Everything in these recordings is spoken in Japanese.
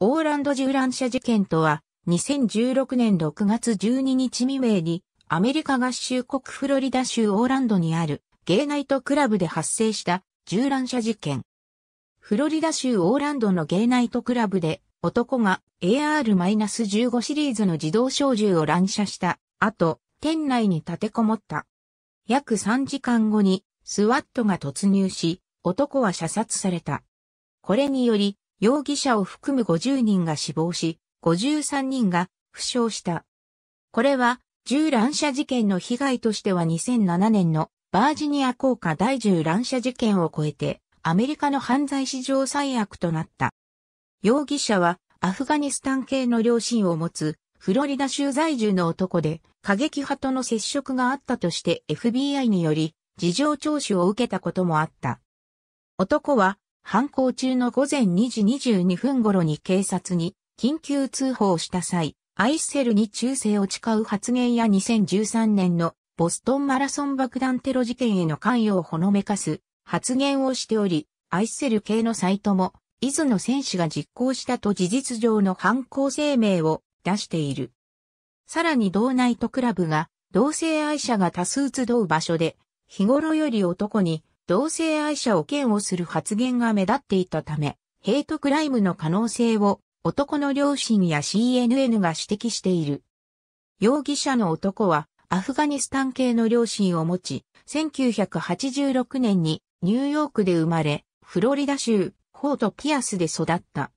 オーランド銃乱射事件とは、2016年6月12日未明に、アメリカ合衆国フロリダ州オーランドにあるゲイナイトクラブで発生した銃乱射事件。フロリダ州オーランドのゲイナイトクラブで男が AR-15 シリーズの自動小銃を乱射した後、店内に立てこもった。約3時間後にスワットが突入し、男は射殺された。これにより、容疑者を含む50人が死亡し、53人が負傷した。これは、銃乱射事件の被害としては2007年のバージニア効果第銃乱射事件を超えて、アメリカの犯罪史上最悪となった。容疑者は、アフガニスタン系の両親を持つ、フロリダ州在住の男で、過激派との接触があったとして FBI により、事情聴取を受けたこともあった。男は、犯行中の午前2時22分頃に警察に緊急通報した際、アイセルに忠誠を誓う発言や2013年のボストンマラソン爆弾テロ事件への関与をほのめかす発言をしており、アイセル系のサイトも、伊豆の戦士が実行したと事実上の犯行声明を出している。さらに同ナイトクラブが同性愛者が多数集う場所で、日頃より男に同性愛者を嫌悪する発言が目立っていたため、ヘイトクライムの可能性を男の両親や CNN が指摘している。容疑者の男はアフガニスタン系の両親を持ち、1986年にニューヨークで生まれ、フロリダ州フォートピアスで育った。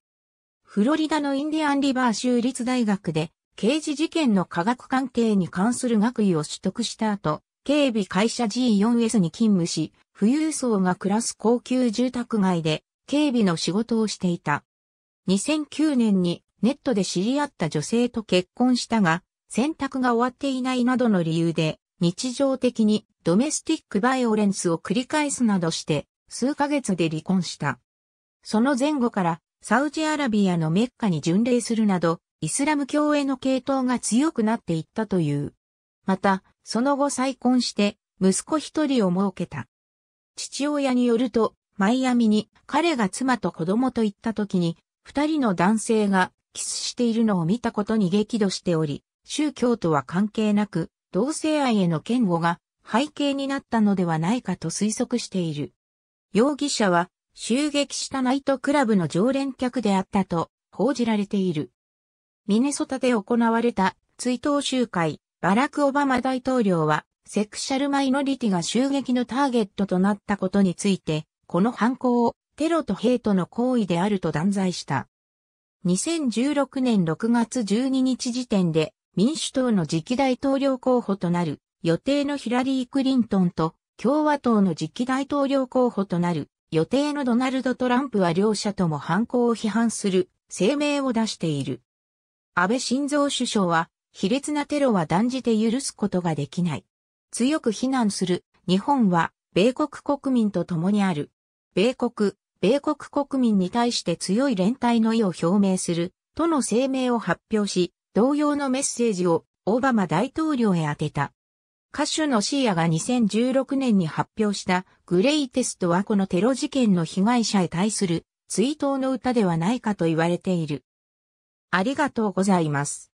フロリダのインディアンリバー州立大学で刑事事件の科学関係に関する学位を取得した後、警備会社 G4S に勤務し、富裕層が暮らす高級住宅街で警備の仕事をしていた。2009年にネットで知り合った女性と結婚したが、選択が終わっていないなどの理由で、日常的にドメスティックバイオレンスを繰り返すなどして、数ヶ月で離婚した。その前後から、サウジアラビアのメッカに巡礼するなど、イスラム教への系統が強くなっていったという。また、その後再婚して、息子一人を設けた。父親によると、マイアミに彼が妻と子供と行った時に、二人の男性がキスしているのを見たことに激怒しており、宗教とは関係なく、同性愛への嫌悪が背景になったのではないかと推測している。容疑者は襲撃したナイトクラブの常連客であったと報じられている。ミネソタで行われた追悼集会バラク・オバマ大統領は、セクシャルマイノリティが襲撃のターゲットとなったことについて、この犯行をテロとヘイトの行為であると断罪した。2016年6月12日時点で民主党の次期大統領候補となる予定のヒラリー・クリントンと共和党の次期大統領候補となる予定のドナルド・トランプは両者とも犯行を批判する声明を出している。安倍晋三首相は卑劣なテロは断じて許すことができない。強く非難する、日本は、米国国民と共にある。米国、米国国民に対して強い連帯の意を表明する、との声明を発表し、同様のメッセージをオバマ大統領へ宛てた。歌手のシーアが2016年に発表したグレイテストはこのテロ事件の被害者へ対する追悼の歌ではないかと言われている。ありがとうございます。